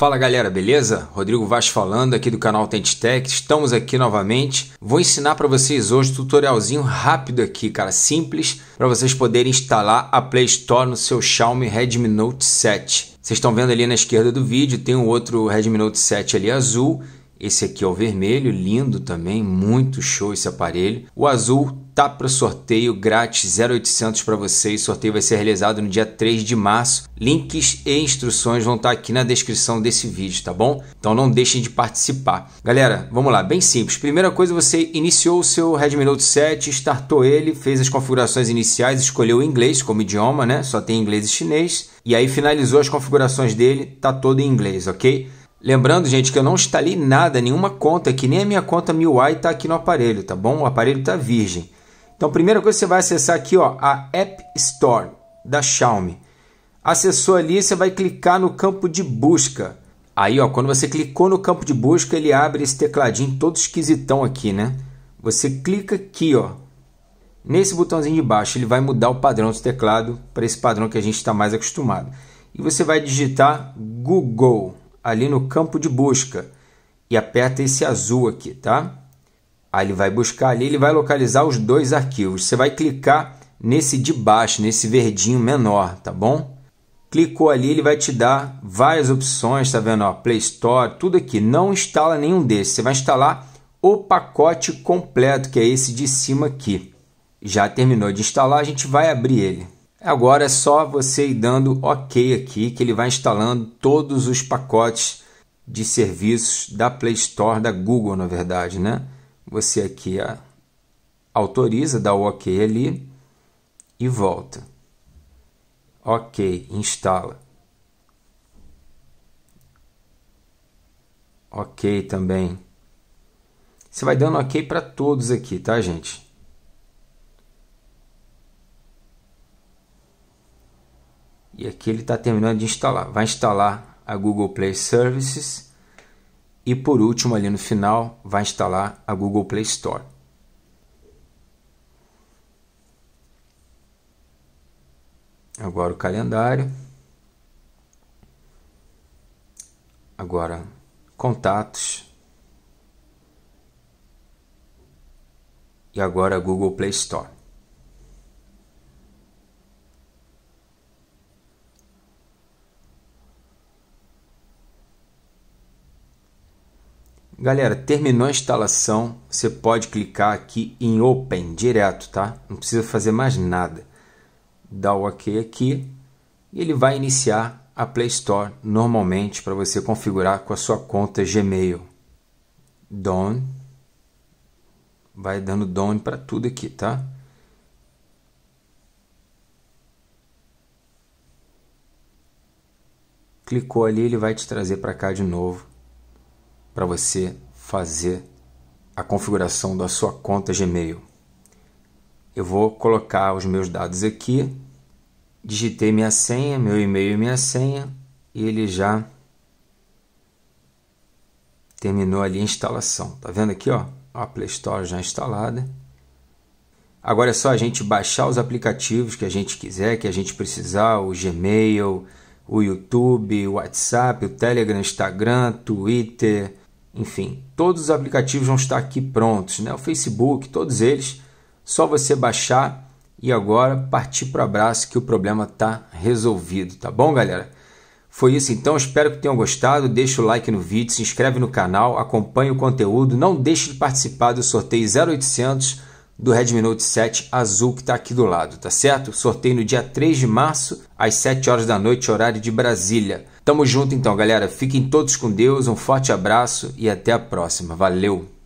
Fala galera, beleza? Rodrigo Vaz falando aqui do canal Tech. Estamos aqui novamente. Vou ensinar para vocês hoje um tutorialzinho rápido aqui, cara, simples, para vocês poderem instalar a Play Store no seu Xiaomi Redmi Note 7. Vocês estão vendo ali na esquerda do vídeo, tem um outro Redmi Note 7 ali azul. Esse aqui é o vermelho, lindo também, muito show esse aparelho. O azul Tá Tapa Sorteio grátis 0800 para vocês. O sorteio vai ser realizado no dia 3 de março. Links e instruções vão estar tá aqui na descrição desse vídeo, tá bom? Então não deixem de participar. Galera, vamos lá, bem simples. Primeira coisa, você iniciou o seu Redmi Note 7, startou ele, fez as configurações iniciais, escolheu o inglês como idioma, né? Só tem inglês e chinês. E aí finalizou as configurações dele, tá todo em inglês, ok? Lembrando, gente, que eu não instalei nada, nenhuma conta, que nem a minha conta MIUI está aqui no aparelho, tá bom? O aparelho está virgem. Então, primeira coisa você vai acessar aqui, ó, a App Store da Xiaomi. Acessou ali, você vai clicar no campo de busca. Aí, ó, quando você clicou no campo de busca, ele abre esse tecladinho todo esquisitão aqui, né? Você clica aqui, ó, nesse botãozinho de baixo, ele vai mudar o padrão do teclado para esse padrão que a gente está mais acostumado. E você vai digitar Google ali no campo de busca e aperta esse azul aqui, tá? Aí ele vai buscar ali, ele vai localizar os dois arquivos. Você vai clicar nesse de baixo, nesse verdinho menor, tá bom? Clicou ali, ele vai te dar várias opções, tá vendo? Ó, Play Store, tudo aqui. Não instala nenhum desses. Você vai instalar o pacote completo, que é esse de cima aqui. Já terminou de instalar, a gente vai abrir ele. Agora é só você ir dando OK aqui, que ele vai instalando todos os pacotes de serviços da Play Store, da Google, na verdade, né? Você aqui autoriza, dá o OK ali e volta. OK, instala. OK também. Você vai dando OK para todos aqui, tá, gente? E aqui ele está terminando de instalar. Vai instalar a Google Play Services e por último, ali no final, vai instalar a Google Play Store. Agora o calendário. Agora contatos. E agora a Google Play Store. Galera, terminou a instalação, você pode clicar aqui em Open direto, tá? Não precisa fazer mais nada. Dá o OK aqui e ele vai iniciar a Play Store normalmente para você configurar com a sua conta Gmail. Down. vai dando down para tudo aqui, tá? Clicou ali, ele vai te trazer para cá de novo para você fazer a configuração da sua conta Gmail. Eu vou colocar os meus dados aqui, digitei minha senha, meu e-mail e minha senha, e ele já terminou ali a instalação. Tá vendo aqui, ó? A Play Store já instalada. Agora é só a gente baixar os aplicativos que a gente quiser, que a gente precisar, o Gmail, o YouTube, o WhatsApp, o Telegram, Instagram, Twitter, enfim, todos os aplicativos vão estar aqui prontos, né? O Facebook, todos eles, só você baixar e agora partir para o abraço que o problema está resolvido, tá bom, galera? Foi isso então, espero que tenham gostado. Deixa o like no vídeo, se inscreve no canal, acompanhe o conteúdo, não deixe de participar do sorteio 0800 do Redmi Note 7 azul que está aqui do lado, tá certo? Sorteio no dia 3 de março, às 7 horas da noite, horário de Brasília. Tamo junto então, galera. Fiquem todos com Deus, um forte abraço e até a próxima. Valeu!